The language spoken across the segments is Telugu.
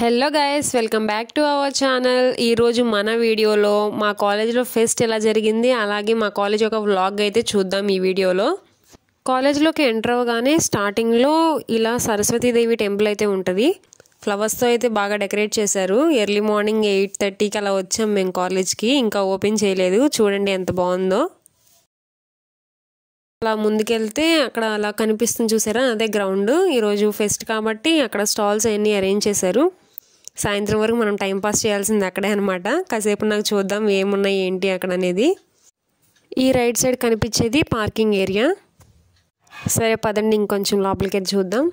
hello guys welcome back to our channel ఈరోజు మన వీడియోలో మా కాలేజ్లో ఫెస్ట్ ఎలా జరిగింది అలాగే మా కాలేజ్ ఒక వ్లాగ్ అయితే చూద్దాం ఈ వీడియోలో కాలేజ్లోకి ఎంటర్ అవగానే స్టార్టింగ్లో ఇలా సరస్వతీదేవి టెంపుల్ అయితే ఉంటుంది ఫ్లవర్స్తో అయితే బాగా డెకరేట్ చేశారు ఎర్లీ మార్నింగ్ ఎయిట్ థర్టీకి అలా వచ్చాం మేము కాలేజ్కి ఇంకా ఓపెన్ చేయలేదు చూడండి ఎంత బాగుందో అలా ముందుకెళ్తే అక్కడ అలా కనిపిస్తుంది చూసారా అదే గ్రౌండ్ ఈరోజు ఫెస్ట్ కాబట్టి అక్కడ స్టాల్స్ అన్నీ అరేంజ్ చేశారు సాయంత్రం వరకు మనం టైంపాస్ చేయాల్సింది అక్కడే అనమాట కాసేపు నాకు చూద్దాం ఏమున్నాయి ఏంటి అక్కడ అనేది ఈ రైట్ సైడ్ కనిపించేది పార్కింగ్ ఏరియా సరే పదండి ఇంకొంచెం లోపలికి చూద్దాం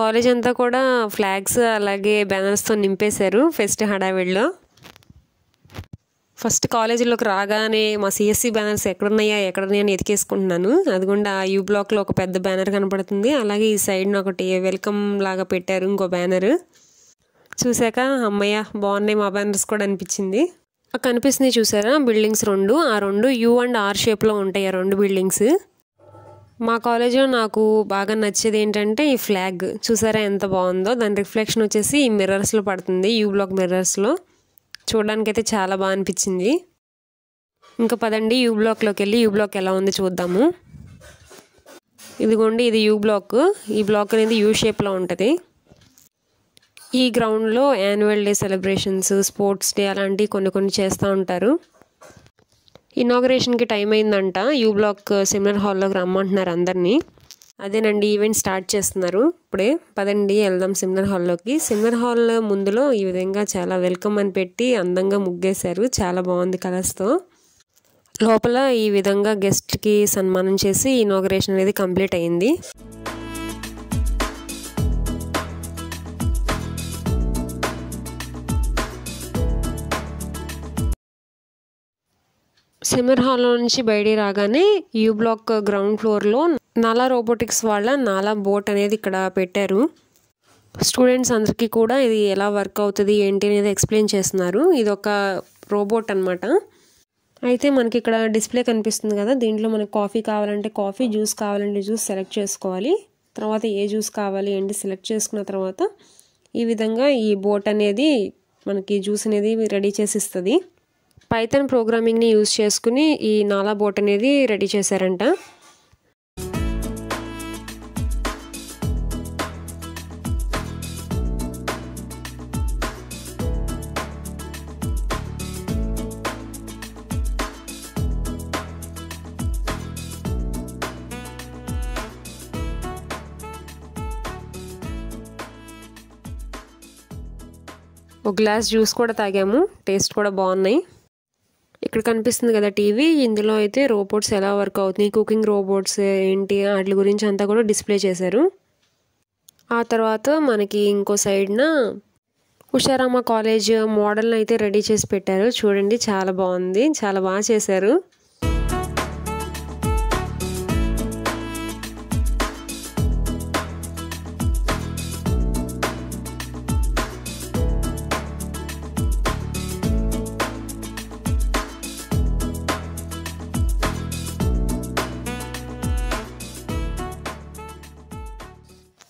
కాలేజ్ అంతా కూడా ఫ్లాగ్స్ అలాగే బ్యానర్స్తో నింపేశారు ఫెస్ట్ హడావిడిలో ఫస్ట్ కాలేజీలోకి రాగానే మా సిఎస్సి బ్యానర్స్ ఎక్కడున్నాయా ఎక్కడ అని ఎతికేసుకుంటున్నాను అదిగుండా ఆ యూ బ్లాక్లో ఒక పెద్ద బ్యానర్ కనపడుతుంది అలాగే ఈ సైడ్న ఒకటి వెల్కమ్ లాగా పెట్టారు ఇంకో బ్యానర్ చూశాక అమ్మయ్య బాగున్నాయి మా బ్యానర్స్ కూడా అనిపించింది కనిపిస్తుంది చూసారా బిల్డింగ్స్ రెండు ఆ రెండు యూ అండ్ ఆర్ షేప్లో ఉంటాయి ఆ రెండు బిల్డింగ్స్ మా కాలేజీలో నాకు బాగా నచ్చేది ఏంటంటే ఈ ఫ్లాగ్ చూసారా ఎంత బాగుందో దాని రిఫ్లెక్షన్ వచ్చేసి ఈ మిర్రర్స్లో పడుతుంది యూ బ్లాక్ మిర్రర్స్లో అయితే చాలా బాగా అనిపించింది ఇంకా పదండి యూ బ్లాక్లోకి వెళ్ళి యూ బ్లాక్ ఎలా ఉంది చూద్దాము ఇదిగోండి ఇది యూ బ్లాక్ ఈ బ్లాక్ అనేది యూ షేప్లో ఉంటుంది ఈ గ్రౌండ్లో annual day celebrations sports day అలాంటివి కొన్ని కొన్ని చేస్తూ ఉంటారు ఇనాగరేషన్కి టైం అయిందంట యూ బ్లాక్ సెమినార్ హాల్లోకి రమ్మంటున్నారు అందరినీ అదేనండి ఈవెంట్ స్టార్ట్ చేస్తున్నారు ఇప్పుడే పదండి వెళ్దాం సిమ్లర్ హాల్లోకి సిమ్లర్ హాల్ ముందులో ఈ విధంగా చాలా వెల్కమ్ అని పెట్టి అందంగా ముగ్గేశారు చాలా బాగుంది కలర్స్తో లోపల ఈ విధంగా గెస్ట్కి సన్మానం చేసి ఇనాగరేషన్ అనేది కంప్లీట్ అయింది సిమర్ హాల్లో నుంచి బయటికి రాగానే యూ బ్లాక్ గ్రౌండ్ ఫ్లోర్లో నాలా రోబోటిక్స్ వాళ్ళ నాలా బోట్ అనేది ఇక్కడ పెట్టారు స్టూడెంట్స్ అందరికీ కూడా ఇది ఎలా వర్క్ అవుతుంది ఏంటి అనేది ఎక్స్ప్లెయిన్ చేస్తున్నారు ఇది ఒక రోబోట్ అనమాట అయితే మనకి ఇక్కడ డిస్ప్లే కనిపిస్తుంది కదా దీంట్లో మనకి కాఫీ కావాలంటే కాఫీ జ్యూస్ కావాలంటే జ్యూస్ సెలెక్ట్ చేసుకోవాలి తర్వాత ఏ జ్యూస్ కావాలి ఏంటి సెలెక్ట్ చేసుకున్న తర్వాత ఈ విధంగా ఈ బోట్ అనేది మనకి జ్యూస్ అనేది రెడీ చేసి ఇస్తుంది పైతన్ ప్రోగ్రామింగ్ని యూజ్ చేసుకుని ఈ నాలా బోట్ అనేది రెడీ చేశారంట ఒక గ్లాస్ జ్యూస్ కూడా తాగాము టేస్ట్ కూడా బాగున్నాయి ఇక్కడ కనిపిస్తుంది కదా టీవీ ఇందులో అయితే రోబోట్స్ ఎలా వర్క్ అవుతున్నాయి కుకింగ్ రోబోట్స్ ఏంటి వాటి గురించి అంతా కూడా డిస్ప్లే చేశారు ఆ తర్వాత మనకి ఇంకో సైడ్న ఉషారామ కాలేజ్ మోడల్ని అయితే రెడీ చేసి పెట్టారు చూడండి చాలా బాగుంది చాలా బాగా చేశారు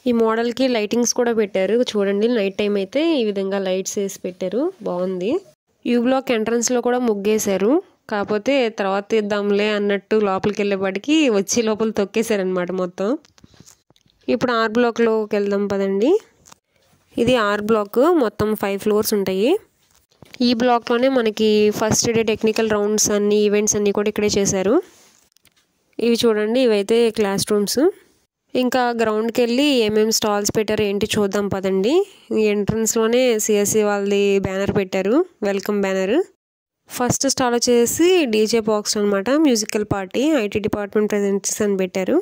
ఈ మోడల్కి లైటింగ్స్ కూడా పెట్టారు చూడండి నైట్ టైం అయితే ఈ విధంగా లైట్స్ వేసి పెట్టారు బాగుంది యూ బ్లాక్ ఎంట్రన్స్లో కూడా ముగ్గేశారు కాకపోతే తర్వాత ఇద్దాంలే అన్నట్టు లోపలికి వెళ్ళేపాటికి వచ్చి లోపల తొక్కేశారనమాట మొత్తం ఇప్పుడు ఆర్ బ్లాక్లోకి వెళ్దాం పదండి ఇది ఆర్ బ్లాక్ మొత్తం ఫైవ్ ఫ్లోర్స్ ఉంటాయి ఈ బ్లాక్లోనే మనకి ఫస్ట్ డే టెక్నికల్ రౌండ్స్ అన్ని ఈవెంట్స్ అన్నీ కూడా ఇక్కడే చేశారు ఇవి చూడండి ఇవైతే క్లాస్ రూమ్స్ ఇంకా గ్రౌండ్కి వెళ్ళి ఏమేమి స్టాల్స్ పెట్టారు ఏంటి చూద్దాం పదండి ఎంట్రన్స్లోనే సిఎస్సి e వాళ్ళది బ్యానర్ పెట్టారు వెల్కమ్ బ్యానర్ ఫస్ట్ స్టాల్ వచ్చేసి డీజే బాక్స్ అనమాట musical party IT department presents అని పెట్టారు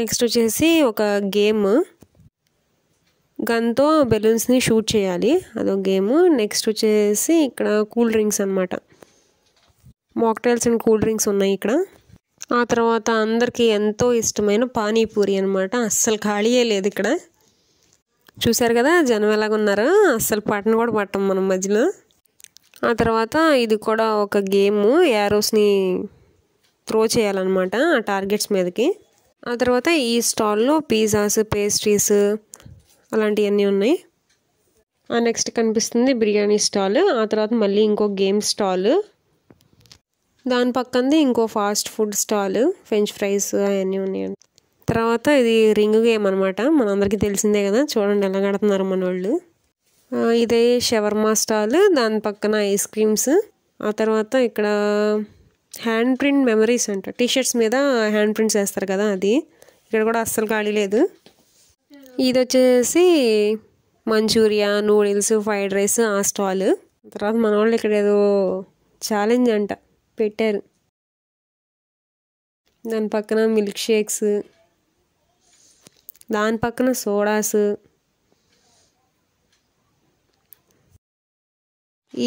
నెక్స్ట్ వచ్చేసి ఒక గేమ్ గన్తో బెలూన్స్ని షూట్ చేయాలి అదొక గేమ్ నెక్స్ట్ వచ్చేసి ఇక్కడ కూల్ డ్రింక్స్ అనమాట మాక్టైల్స్ అండ్ కూల్ డ్రింక్స్ ఉన్నాయి ఇక్కడ ఆ తర్వాత అందరికీ ఎంతో ఇష్టమైన పానీపూరి అనమాట అస్సలు ఖాళీయే లేదు ఇక్కడ చూశారు కదా జనం ఎలాగున్నారు అస్సలు పట్టణ కూడా పట్టం మనం మధ్యలో ఆ తర్వాత ఇది కూడా ఒక గేమ్ యారోస్ని త్రో చేయాలన్నమాట ఆ టార్గెట్స్ మీదకి ఆ తర్వాత ఈ స్టాల్లో పిజ్జాస్ పేస్ట్రీస్ అలాంటివన్నీ ఉన్నాయి ఆ నెక్స్ట్ కనిపిస్తుంది బిర్యానీ స్టాల్ ఆ తర్వాత మళ్ళీ ఇంకో గేమ్ స్టాల్ దాని పక్కనది ఇంకో fast food stall French fries అవన్నీ ఉన్నాయండి తర్వాత ఇది రింగ్ గేమ్ అనమాట మనందరికీ తెలిసిందే కదా చూడండి ఎలా కడుతున్నారు మన వాళ్ళు ఇదే షవర్మా స్టాల్ దాని పక్కన ఐస్ క్రీమ్స్ ఆ తర్వాత ఇక్కడ హ్యాండ్ ప్రింట్ మెమరీస్ అంట టీషర్ట్స్ మీద హ్యాండ్ ప్రింట్స్ వేస్తారు కదా అది ఇక్కడ కూడా అస్సలు ఖాళీ లేదు ఇది వచ్చేసి మంచూరియా నూడిల్స్ ఫ్రైడ్ రైస్ ఆ స్టాల్ తర్వాత మన వాళ్ళు ఇక్కడ ఏదో ఛాలెంజ్ అంట పెట్టారు దాని పక్కన మిల్క్ షేక్స్ దాని పక్కన సోడాస్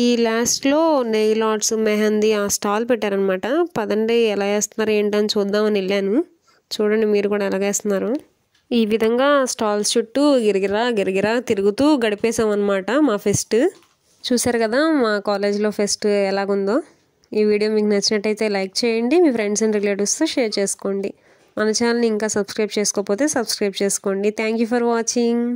ఈ లాస్ట్లో నెయిల్ మెహందీ ఆ స్టాల్ పెట్టారనమాట పదండి ఎలా వేస్తున్నారు ఏంటని చూద్దామని వెళ్ళాను చూడండి మీరు కూడా ఎలాగేస్తున్నారు ఈ విధంగా స్టాల్స్ చుట్టూ గిరిగిరా గిరిగిరా తిరుగుతూ గడిపేసామన్నమాట మా ఫెస్ట్ చూసారు కదా మా కాలేజీలో ఫెస్ట్ ఎలాగుందో ఈ వీడియో మీకు నచ్చినట్టయితే లైక్ చేయండి మీ ఫ్రెండ్స్ అండ్ రిలేటివ్స్తో షేర్ చేసుకోండి మన ఛానల్ని ఇంకా సబ్స్క్రైబ్ చేసుకోకపోతే సబ్స్క్రైబ్ చేసుకోండి థ్యాంక్ ఫర్ వాచింగ్